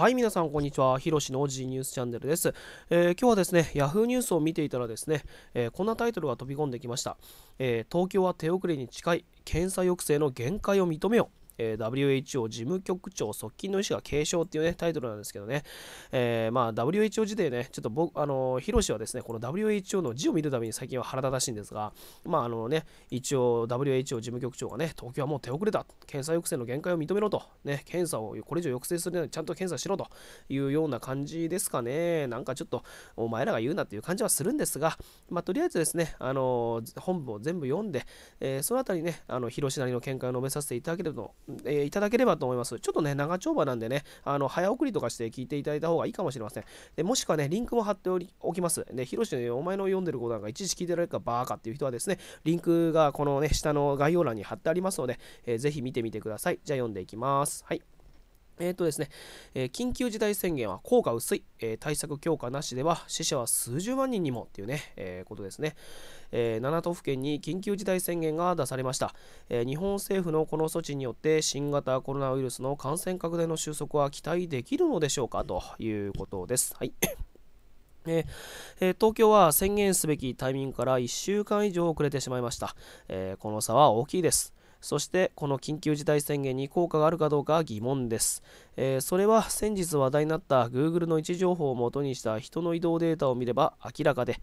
はい皆さんこんにちはひろしの G ニュースチャンネルです、えー、今日はですね Yahoo ニュースを見ていたらですね、えー、こんなタイトルが飛び込んできました、えー、東京は手遅れに近い検査抑制の限界を認めようえー、WHO 事務局長側近の意思が継承っていうね、タイトルなんですけどね、えー、まあ WHO 時代ね、ちょっと僕、あのー、ヒロシはですね、この WHO の字を見るために最近は腹立たしいんですが、まああのね、一応 WHO 事務局長がね、東京はもう手遅れだ、検査抑制の限界を認めろと、ね、検査をこれ以上抑制するにはちゃんと検査しろというような感じですかね、なんかちょっとお前らが言うなっていう感じはするんですが、まあとりあえずですね、あのー、本部を全部読んで、えー、そのあたりね、あの広しなりの見解を述べさせていただければとえー、いただければと思います。ちょっとね、長丁場なんでね、あの早送りとかして聞いていただいた方がいいかもしれません。でもしくはね、リンクも貼っておりおきます。で、ヒロシのお前の読んでることなんかいちいち聞いてられるかバーカっていう人はですね、リンクがこのね、下の概要欄に貼ってありますので、えー、ぜひ見てみてください。じゃあ読んでいきます。はい。えーとですねえー、緊急事態宣言は効果薄い、えー、対策強化なしでは死者は数十万人にもっていうね、えー、ことですね、えー、7都府県に緊急事態宣言が出されました、えー、日本政府のこの措置によって新型コロナウイルスの感染拡大の収束は期待できるのでしょうかということです。はいえー、東京は宣言すべきタイミングから1週間以上遅れてしまいました、えー、この差は大きいですそしてこの緊急事態宣言に効果があるかどうか疑問です、えー、それは先日話題になった Google の位置情報をもとにした人の移動データを見れば明らかで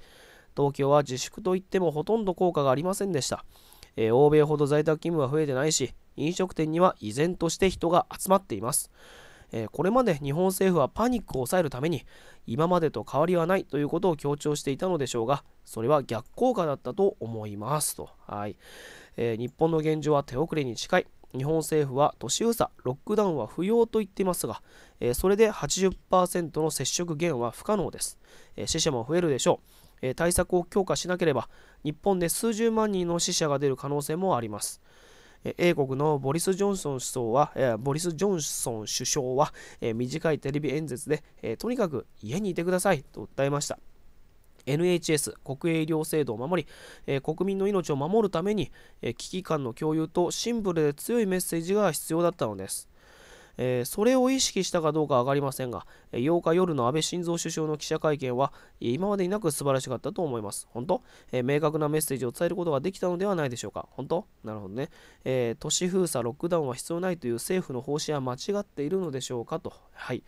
東京は自粛といってもほとんど効果がありませんでした。えー、欧米ほど在宅勤務は増えてないし、飲食店には依然として人が集まっています。えー、これまで日本政府はパニックを抑えるために、今までと変わりはないということを強調していたのでしょうが、それは逆効果だったと思いますと。はい。えー、日本の現状は手遅れに近い。日本政府は都市封鎖、ロックダウンは不要と言っていますが、えー、それで80%の接触減は不可能です、えー、死者も増えるでしょう。え対策を強化しなければ日本で数十万人の死者が出る可能性もあります。英国のボリス・ジョンソン首相は、ボリス・ジョンソン首相は、短いテレビ演説で、とにかく家にいてくださいと訴えました。NHS 国営医療制度を守り、国民の命を守るために、危機感の共有とシンプルで強いメッセージが必要だったのです。えー、それを意識したかどうか分かりませんが、8日夜の安倍晋三首相の記者会見は、今までになく素晴らしかったと思います。本当、えー、明確なメッセージを伝えることができたのではないでしょうか。本当なるほどね、えー、都市封鎖、ロックダウンは必要ないという政府の方針は間違っているのでしょうかと、はい、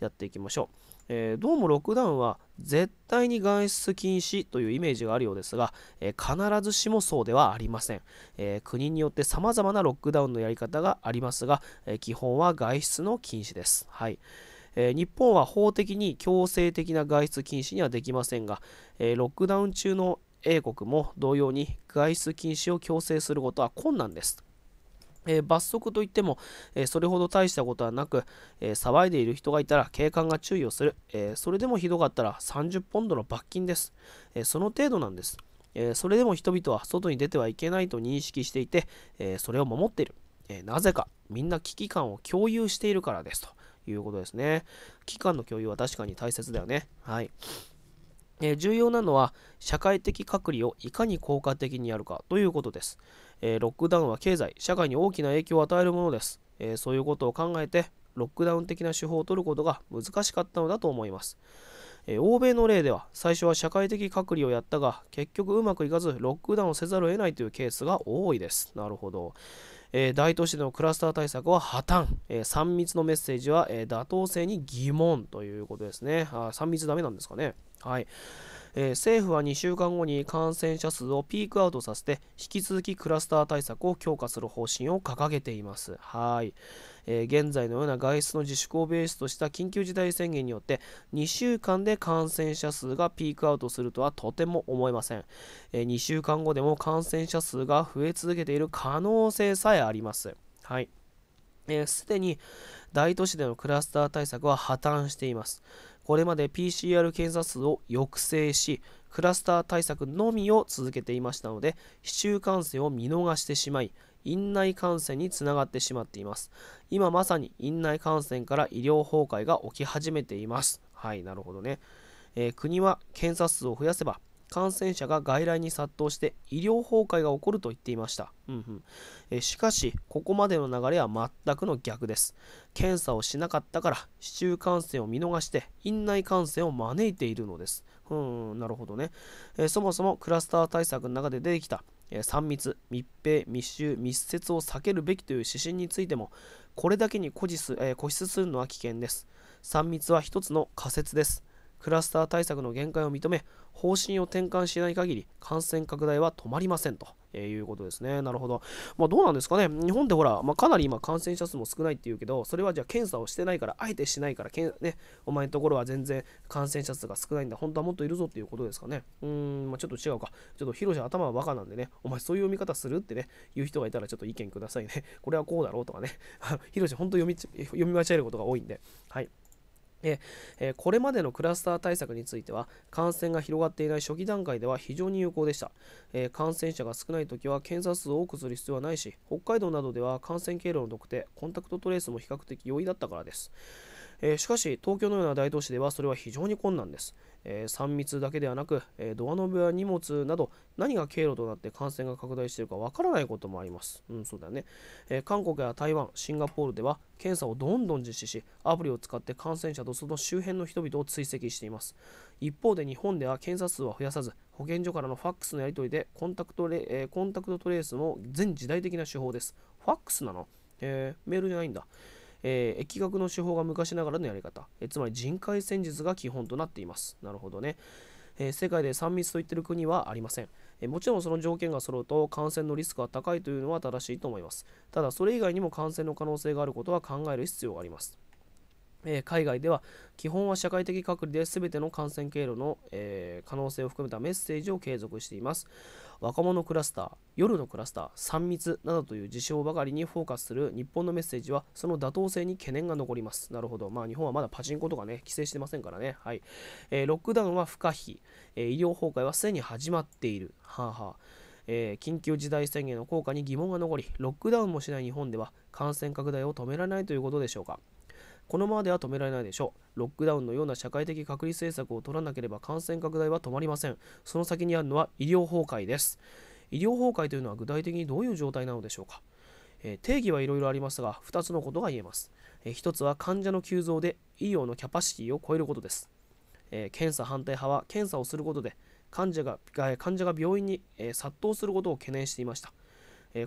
やっていきましょう。えー、どうもロックダウンは絶対に外出禁止というイメージがあるようですが、えー、必ずしもそうではありません、えー、国によって様々なロックダウンのやり方がありますが、え基本は外出の禁止です、はいえ日本は法的に強制的な外出禁止にはできませんが、えロックダウン中の英国も同様に外出禁止を強制することは困難ですえー、罰則といっても、えー、それほど大したことはなく、えー、騒いでいる人がいたら警官が注意をする、えそれでもひどかったら30ポンドの罰金です、えその程度なんです、えそれでも人々は外に出てはいけないと認識していて、えそれを守っている、えなぜかみんな危機感を共有しているからですということですね危機感の共有は確かに大切だよねはいえ重要なのは社会的隔離をいかに効果的にやるかということです、えー、ロックダウンは経済、社会に大きな影響を与えるものです。えー、そういうことを考えて、ロックダウン的な手法を取ることが難しかったのだと思います。えー、欧米の例では、最初は社会的隔離をやったが、結局うまくいかず、ロックダウンをせざるを得ないというケースが多いです。なるほど。え大都市でのクラスター対策は破綻、え3密のメッセージは、え妥当性に疑問ということですね。あ3密ダメなんですかね。はい。えー、政府は2週間後に感染者数をピークアウトさせて引き続きクラスター対策を強化する方針を掲げていますはい、えー、現在のような外出の自粛をベースとした緊急事態宣言によって2週間で感染者数がピークアウトするとはとても思えません、えー、2週間後でも感染者数が増え続けている可能性さえありますはいす、えー、で、に大都市でのクラスター対策は破綻しています。これまで PCR 検査数を抑制し、クラスター対策のみを続けていましたので、市中感染を見逃してしまい、院内感染につながってしまっています。今まさに院内感染から医療崩壊が起き始めています。はい、なるほどね。えー、国は検査数を増やせば、感染者が外来に殺到して医療崩壊が起こると言っていました、うんうんえしかしここまでの流れは全くの逆です検査をしなかったから市中感染を見逃して院内感染を招いているのですうんなるほどね、えそもそもクラスター対策の中で出てきた3密、密閉、密集、密接を避けるべきという指針についても、これだけに固執す,、えー、固執するのは危険です。3密は1つの仮説です。クラスター対策の限界を認め方針を転換しない限り感染拡大は止まりませんと、えー、いうことですね。なるほど。まあ、どうなんですかね。日本ってほら、まあ、かなり今感染者数も少ないっていうけど、それはじゃあ検査をしてないから、あえてしないから、けんね、お前のところは全然感染者数が少ないんだ、本当はもっといるぞっていうことですかね。うーん、まあ、ちょっと違うか。ちょっと広瀬頭はバカなんでね、お前そういう読み方するってね、言う人がいたらちょっと意見くださいね。これはこうだろうとかね。広 瀬本当読み読み間違えることが多いんで。はい。ええこれまでのクラスター対策については感染が広がっていない初期段階では非常に有効でした、え感染者が少ない時は検査数を多くする必要はないし北海道などでは感染経路の特定コンタクトトレースも比較的容易だったからですえー、しかし東京のような大都市ではそれは非常に困難です、えー、3密だけではなく、えー、ドアノブや荷物など何が経路となって感染が拡大しているかわからないこともあります、うんそうだねえ韓国や台湾シンガポールでは検査をどんどん実施しアプリを使って感染者とその周辺の人々を追跡しています一方で日本では検査数は増やさず保健所からのファックスのやり取りでコンタクトレ、えコンタクトトレースも全時代的な手法ですファックスなの、えメールじゃないんだえー、疫学の手法が昔ながらのやり方、えー、つまり人海戦術が基本となっています。なるほどね。えー、世界で3密と言ってる国はありません、えー、もちろんその条件が揃うと感染のリスクが高いというのは正しいと思います。ただ、それ以外にも感染の可能性があることは考える必要があります。海外では基本は社会的隔離で全ての感染経路の、え可能性を含めたメッセージを継続しています。若者クラスター、夜のクラスター、3密などという事象ばかりにフォーカスする日本のメッセージは、その妥当性に懸念が残ります。なるほど。まあ、日本はまだパチンコとかね、規制してませんからね。はい。えー、ロックダウンは不可避、えー、医療崩壊はすでに始まっている。はあ、はあ、えー、緊急事態宣言の効果に疑問が残り、ロックダウンもしない日本では感染拡大を止められないということでしょうか。このままでは止められないでしょう。ロックダウンのような社会的隔離政策を取らなければ感染拡大は止まりません。その先にあるのは医療崩壊です。医療崩壊というのは具体的にどういう状態なのでしょうか。えー、定義はいろいろありますが、2つのことが言えます。えー、1つは患者の急増で医療のキャパシティを超えることです。えー、検査反対派は検査をすることで患者が患者が病院に、え殺到することを懸念していました。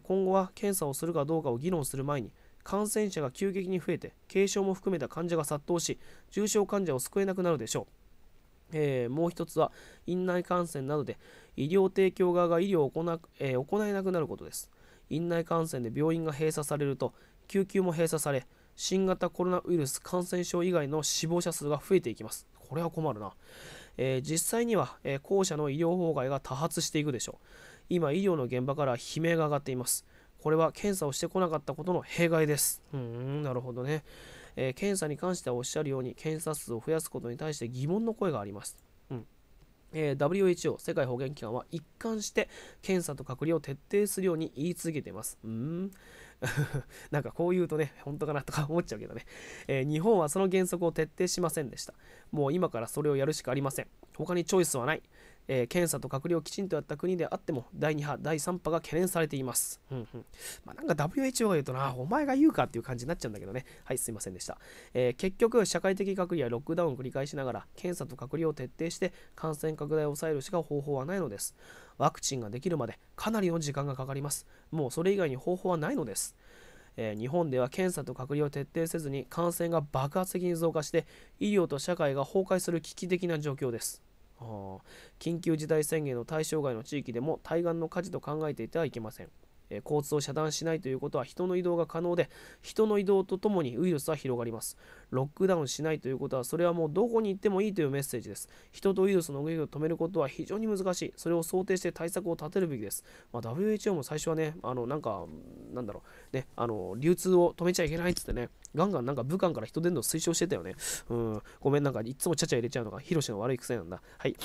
今後は検査をするかどうかを議論する前に感染者が急激に増えて軽症も含めた患者が殺到し重症患者を救えなくなるでしょうえー、もう一つは院内感染などで医療提供側が医療を行,、えー、行えなくなることです院内感染で病院が閉鎖されると救急も閉鎖され新型コロナウイルス感染症以外の死亡者数が増えていきますこれは困るな、えー、実際には、え後者の医療崩壊が多発していくでしょう今医療の現場から悲鳴が上がっていますこれは検査をしてこなかったことの弊害です。うーん、なるほどね、えー、検査に関してはおっしゃるように、検査数を増やすことに対して疑問の声があります。うんえー、WHO 世界保健機関は一貫して検査と隔離を徹底するように言い続けています。うん なんかこう言うとね、本当かなとか思っちゃうけどね、えー、日本はその原則を徹底しませんでした。もう今からそれをやるしかありません。他にチョイスはない。えー、検査と隔離をきちんとやった国であっても、第2波、第3波が懸念されています。うんうん。まあ、なんか WHO が言うとな、お前が言うかっていう感じになっちゃうんだけどね。はい、すいませんでした。えー、結局、社会的隔離やロックダウンを繰り返しながら、検査と隔離を徹底して、感染拡大を抑えるしか方法はないのです。ワクチンができるまで、かなりの時間がかかります。もうそれ以外に方法はないのです。えー、日本では検査と隔離を徹底せずに感染が爆発的に増加して医療と社会が崩壊する危機的な状況です緊急事態宣言の対象外の地域でも対岸の火事と考えていてはいけません交通を遮断しないということは人の移動が可能で人の移動とともにウイルスは広がりますロックダウンしないということはそれはもうどこに行ってもいいというメッセージです人とウイルスの動きを止めることは非常に難しいそれを想定して対策を立てるべきです、まあ、WHO も最初はねあのなんかなんだろうねあの流通を止めちゃいけないっつってねガンガンなんか武漢から人出るの推奨してたよねうんごめんなんかいつもちゃちゃ入れちゃうのがヒロシの悪い癖なんだはい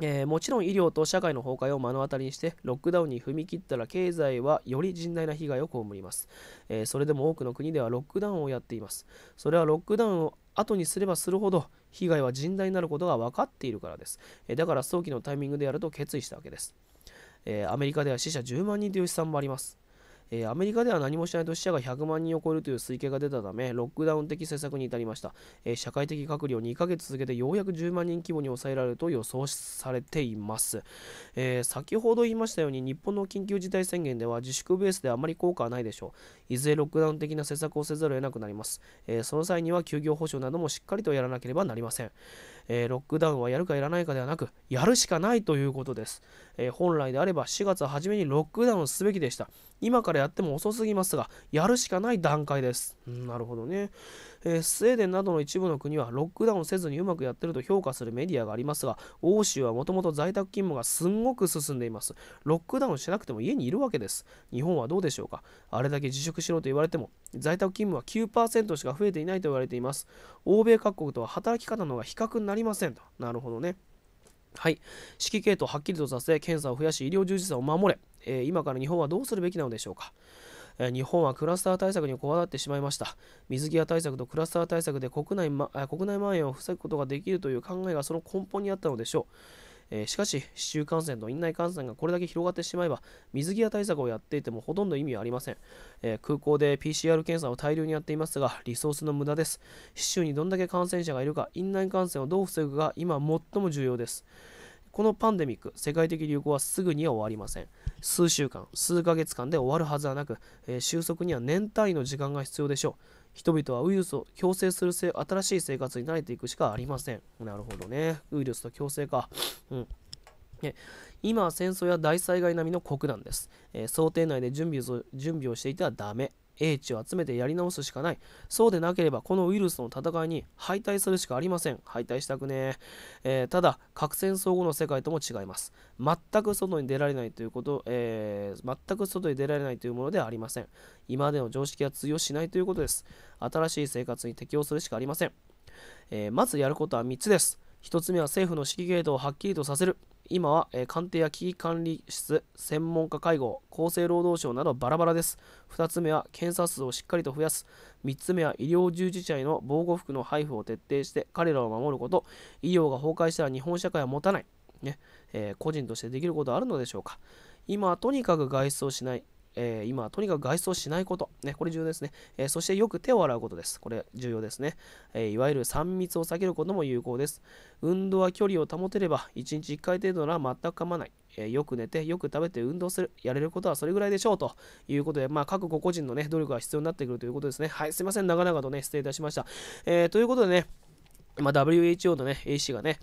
えー、もちろん医療と社会の崩壊を目の当たりにしてロックダウンに踏み切ったら経済はより甚大な被害を被ります、えー、それでも多くの国ではロックダウンをやっていますそれはロックダウンを後にすればするほど被害は甚大になることが分かっているからです、えー、だから早期のタイミングでやると決意したわけです、えアメリカでは死者10万人という試算もありますえー、アメリカでは何もしないと死者が100万人を超えるという推計が出たため、ロックダウン的政策に至りました。えー、社会的隔離を2ヶ月続けてようやく10万人規模に抑えられると予想されています。えー、先ほど言いましたように、日本の緊急事態宣言では自粛ベースであまり効果はないでしょう。いずれロックダウン的な施策をせざるを得なくなります。えその際には休業保障などもしっかりとやらなければなりません。えー、ロックダウンはやるかやらないかではなく、やるしかないということです。えー、本来であれば4月初めにロックダウンすべきでした。今からやっても遅すぎますが、やるしかない段階です。うん、なるほどね。えー、スウェーデンなどの一部の国はロックダウンせずにうまくやってると評価するメディアがありますが欧州はもともと在宅勤務がすんごく進んでいますロックダウンしなくても家にいるわけです日本はどうでしょうかあれだけ自粛しろと言われても在宅勤務は9%しか増えていないと言われています欧米各国とは働き方の方が比較になりませんとなるほどねはい、指揮系統をはっきりとさせ検査を増やし医療従事者を守れ、えー、今から日本はどうするべきなのでしょうか日本はクラスター対策にこだってしまいました。水際対策とクラスター対策で国内,、ま、国内蔓延を防ぐことができるという考えがその根本にあったのでしょう。えしかし、市中感染と院内感染がこれだけ広がってしまえば、水際対策をやっていてもほとんど意味はありません。え空港で PCR 検査を大量にやっていますが、リソースの無駄です。市中にどんだけ感染者がいるか、院内感染をどう防ぐかが今最も重要です。このパンデミック、世界的流行はすぐには終わりません。数週間、数ヶ月間で終わるはずはなく、えー、収束には年単位の時間が必要でしょう。人々はウイルスを強制するせ新しい生活に慣れていくしかありません。なるほどね。ウイルスと強制か。うんね、今は戦争や大災害並みの国難です、えー、想定内で準備を準備をしていてはダメ英知を集めてやり直すしかない。そうでなければ、このウイルスの戦いに敗退するしかありません。敗退したくねえー、ただ、核戦争後の世界とも違います。全く外に出られないということ、えー、全く外に出られないというものではありません。今までの常識は通用しないということです。新しい生活に適応するしかありません。えー、まずやることは3つです。1つ目は政府の指揮系統をはっきりとさせる。今は、えー、官邸や危機管理室、専門家会合、厚生労働省などバラバラです。2つ目は検査数をしっかりと増やす。3つ目は医療従事者への防護服の配布を徹底して彼らを守ること。医療が崩壊したら日本社会は持たない。ねえー、個人としてできることはあるのでしょうか。今はとにかく外出をしない。えー、今はとにかく外出をしないこと、ね、これ重要ですね、えー、そしてよく手を洗うことです。これ重要ですね、えー、いわゆる3密を避けることも有効です。運動は距離を保てれば、1日1回程度なら全く構わない。えよく寝て、よく食べて、運動する、やれることはそれぐらいでしょうということで、まあ、各個々人の、ね、努力が必要になってくるということですね。はい、すいません、長々とね、失礼いたしました。えということでね、まあ、WHO のね、医師がね、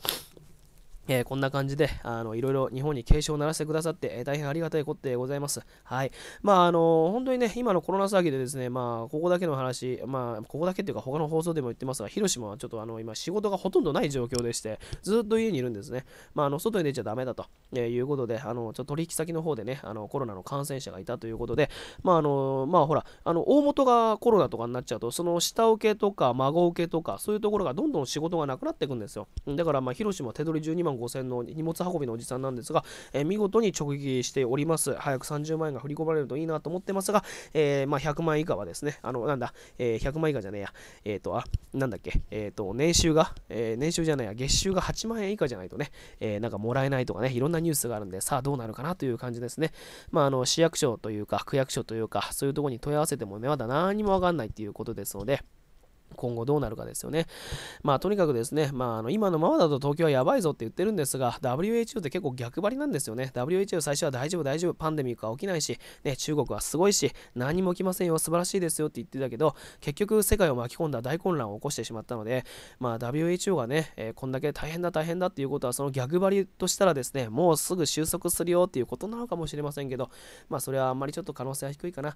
えー、こんな感じで、あの、いろいろ日本に警鐘を鳴らしてくださって、えー、大変ありがたいことでございます。はい。まあ、あのー、本当にね、今のコロナ騒ぎでですね、まあ、ここだけの話、まあ、ここだけっていうか、他の放送でも言ってますが、広島はちょっと、あの、今、仕事がほとんどない状況でして、ずっと家にいるんですね。まあ、あの、外に出ちゃダメだと、えー、いうことで、あの、ちょっと取引先の方でね、あの、コロナの感染者がいたということで、まあ、あの、まあ、ほら、あの、大元がコロナとかになっちゃうと、その下請けとか、孫請けとか、そういうところがどんどん仕事がなくなっていくんですよ。だから、まあ、広島手取り12万万5000の荷物運びのおじさんなんですが、え見事に直撃しております。早く30万円が振り込まれるといいなと思ってますが、えまあ、100万以下はですね、あの、なんだ、え100万以下じゃねえや、えっ、と、あ、なんだっけ、えっ、と、年収が、え年収じゃないや、月収が8万円以下じゃないとね、えなんかもらえないとかね、いろんなニュースがあるんで、さあどうなるかなという感じですね。まあ、あの、市役所というか、区役所というか、そういうところに問い合わせてもね、まだ何にもわかんないっていうことですので、今後どうなるかですよね。まあとにかくですね、まあ、あの今のままだと東京はやばいぞって言ってるんですが、WHO って結構逆張りなんですよね。WHO 最初は大丈夫大丈夫、パンデミックは起きないし、ね、中国はすごいし、何も起きませんよ、素晴らしいですよって言ってたけど、結局世界を巻き込んだ大混乱を起こしてしまったので、まあ WHO がね、えー、こんだけ大変だ大変だっていうことは、その逆張りとしたらですね、もうすぐ収束するよっていうことなのかもしれませんけど、まあそれはあんまりちょっと可能性は低いかな。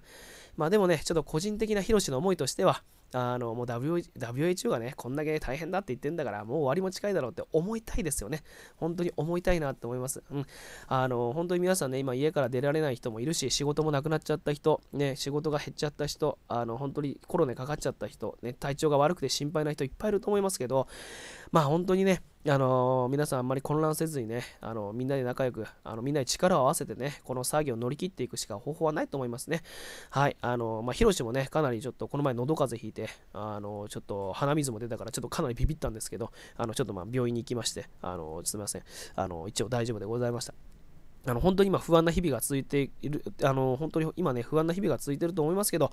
まあでもね、ちょっと個人的なヒロシの思いとしては、あのもう WHO がね、こんだけ大変だって言ってんだから、もう終わりも近いだろうって思いたいですよね。本当に思いたいなって思います。うん。あの、本当に皆さんね、今家から出られない人もいるし、仕事もなくなっちゃった人、ね、仕事が減っちゃった人、あの、本当にコロナにかかっちゃった人、ね、体調が悪くて心配な人いっぱいいると思いますけど、まあ本当にね、あの皆さんあんまり混乱せずにね、あのみんなで仲良く、あのみんなで力を合わせてね、この作業を乗り切っていくしか方法はないと思いますね。はい、あのまあ、ヒロシもね、かなりちょっとこの前喉風邪ひいて、あのちょっと鼻水も出たから、ちょっとかなりビビったんですけど、あのちょっとまあ病院に行きまして、あのすみません、あの一応大丈夫でございました。あの本当に今不安な日々が続いている、あの本当に今ね、不安な日々が続いてると思いますけど、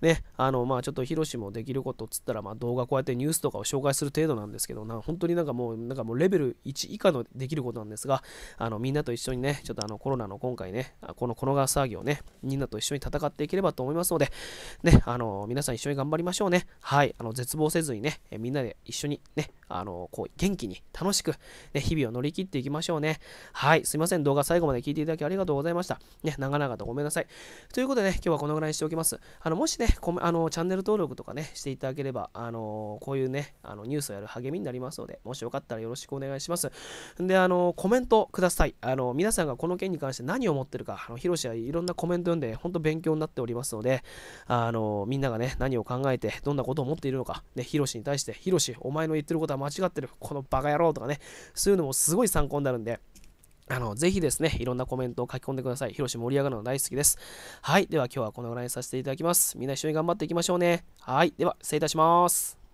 ね、あのまあちょっとヒロシもできることっつったら、まあ動画こうやってニュースとかを紹介する程度なんですけど、な本当になんかもう、なんかもうレベル1以下のできることなんですが、あのみんなと一緒にね、ちょっとあのコロナの今回ね、このコロナ騒ぎをね、みんなと一緒に戦っていければと思いますので、ね、あの皆さん一緒に頑張りましょうね。はい、あの絶望せずにね、みんなで一緒にね、あの、こう、元気に、楽しく、ね、日々を乗り切っていきましょうね。はい、すいません。動画最後まで聞いていただきありがとうございました。ね、長々とごめんなさい。ということでね、今日はこのぐらいにしておきます。あの、もしね、あのチャンネル登録とかね、していただければ、あの、こういうね、あのニュースをやる励みになりますので、もしよかったらよろしくお願いします。で、あの、コメントください。あの、皆さんがこの件に関して何を思ってるか、あの、ヒロシはいろんなコメント読んで、本当勉強になっておりますので、あの、みんながね、何を考えて、どんなことを思っているのか、ね、ヒロシに対して、ヒロシ、お前の言ってることはは間違ってる、このバカ野郎とかね、そういうのもすごい参考になるんで、あの、ぜひですね、いろんなコメントを書き込んでください。広し盛り上がるの大好きです。はい。では今日はこのぐらいにさせていただきます。みんな一緒に頑張っていきましょうね。はい。では、失礼いたします。